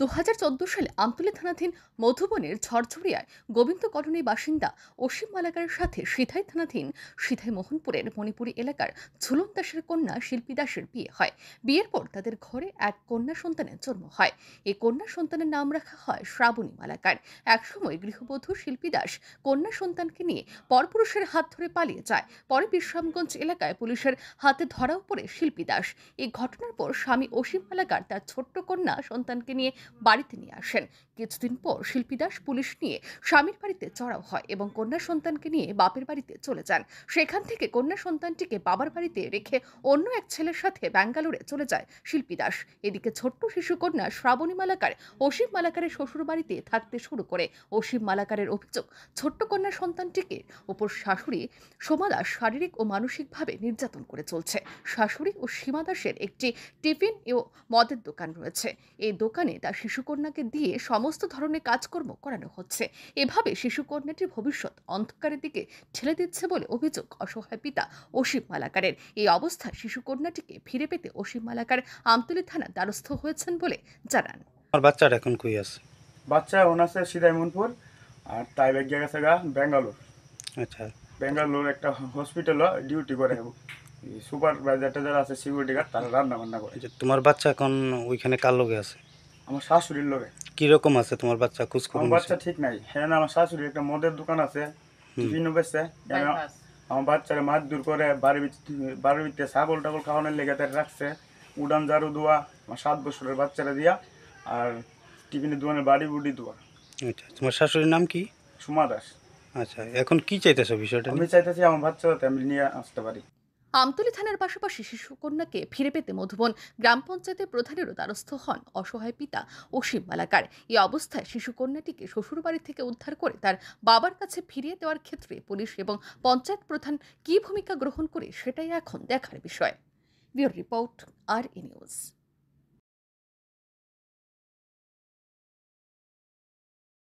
দু সালে আমতলে থানাধীন মধুবনের ঝরঝরিয়ায় গোবিন্দ কলোনির বাসিন্দা অসীম মালাকারের সাথে সিধাই থানাধীন সিধাই মোহনপুরের মণিপুরি এলাকার ঝুলন দাসের কন্যা শিল্পী দাসের বিয়ে হয় বিয়ের পর তাদের ঘরে এক কন্যা সন্তানের জন্ম হয় এই কন্যা সন্তানের নাম রাখা হয় শ্রাবণী মালাকার একসময় গৃহবধূ শিল্পী দাস কন্যা সন্তানকে নিয়ে পরপুরুষের হাত ধরে পালিয়ে যায় পরে বিশ্রামগঞ্জ এলাকায় পুলিশের হাতে ধরাও পড়ে শিল্পী দাস এই ঘটনার পর স্বামী অসীম মালাকার তার ছোট্ট কন্যা সন্তানকে নিয়ে বাড়িতে নিয়ে আসেন কিছুদিন পর শিল্পী দাস পুলিশ নিয়ে স্বামীর বাড়িতে চড়াও হয় এবং কন্যা সন্তানকে নিয়ে বাপের বাড়িতে চলে যান সেখান থেকে কন্যা সন্তানটিকে বাবার বাড়িতে রেখে অন্য এক ছেলের সাথে ব্যাঙ্গালোরে চলে যায় শিল্পী দাস এদিকে ছোট্ট শিশুকন্যা শ্রাবণী মালাকার অসীম মালাকারের শ্বশুর বাড়িতে থাকতে শুরু করে অসীম মালাকারের অভিযোগ ছোট্ট কন্যা সন্তানটিকে ওপর শাশুড়ি সোমা দাস শারীরিক ও মানসিকভাবে নির্যাতন করে চলছে শাশুড়ি ও সীমা দাসের একটি টিফিন ও মদের দোকান রয়েছে এই দোকানে তার শিশুকন্যাকে দিয়ে সমস্ত ধরনের কাজকর্ম করানো হচ্ছে এভাবে শিশুকন্যাটির ভবিষ্যৎ অন্ধকারের দিকে ঠেলে দিচ্ছে বলে অভিযোগ অসহায় পিতা অসীম মালাকারের এই অবস্থা শিশুকন্যাটিকে ফিরে পেতে অসীম মালাকার আমতলী থানা দ্বারস্থ হয়েছেন বলে জানান আমার বাচ্চার এখন কই আছে বাচ্চা এখন আছে সিদাইমনপুর আর তাই ব্যাগিয়া গেছে গা ব্যাঙ্গালোর আচ্ছা ব্যাঙ্গালোর একটা হসপিটাল ডিউটি করে সুপারভাইজার যারা আছে সিকিউরিটি গার্ড তারা রান্না বান্না করে তোমার বাচ্চা এখন ওইখানে কার লোকে আছে আমার শাশুড়ির লোকে কিরকম আছে তোমার বাচ্চা খোঁজ আমার বাচ্চা ঠিক নাই হ্যাঁ আমার শাশুড়ির একটা মদের দোকান আছে টিফিনও বেচছে আমার বাচ্চারা মাছ দূর করে বাড়ি বাড়ির ভিতরে ছাগল টাগল খাওয়ানোর লেগে তার রাখছে উড়ান ঝাড়ু দোয়া আমার সাত বছরের বাচ্চারা দিয়া আর টিফিনের দোয়ানের বাড়ি বুড়ি দোয়া আচ্ছা তোমার শাশুড়ির নাম কি সুমা দাস আচ্ছা এখন কি চাইতেছো বিষয়টা আমি চাইতেছি আমার বাচ্চাটাতে আমি নিয়ে আসতে পারি আমতলী থানার পাশাপাশি শিশুকন্যাকে ফিরে পেতে মধুবন গ্রাম পঞ্চায়েতের প্রধানেরও দ্বারস্থ হন অসহায় পিতা অসীম মালাকার এই অবস্থায় শিশুকন্যাটিকে শ্বশুরবাড়ি থেকে উদ্ধার করে তার বাবার কাছে ফিরিয়ে দেওয়ার ক্ষেত্রে পুলিশ এবং পঞ্চায়েত প্রধান কী ভূমিকা গ্রহণ করে সেটাই এখন দেখার বিষয় ব্যুরো রিপোর্ট আর ই নিউজ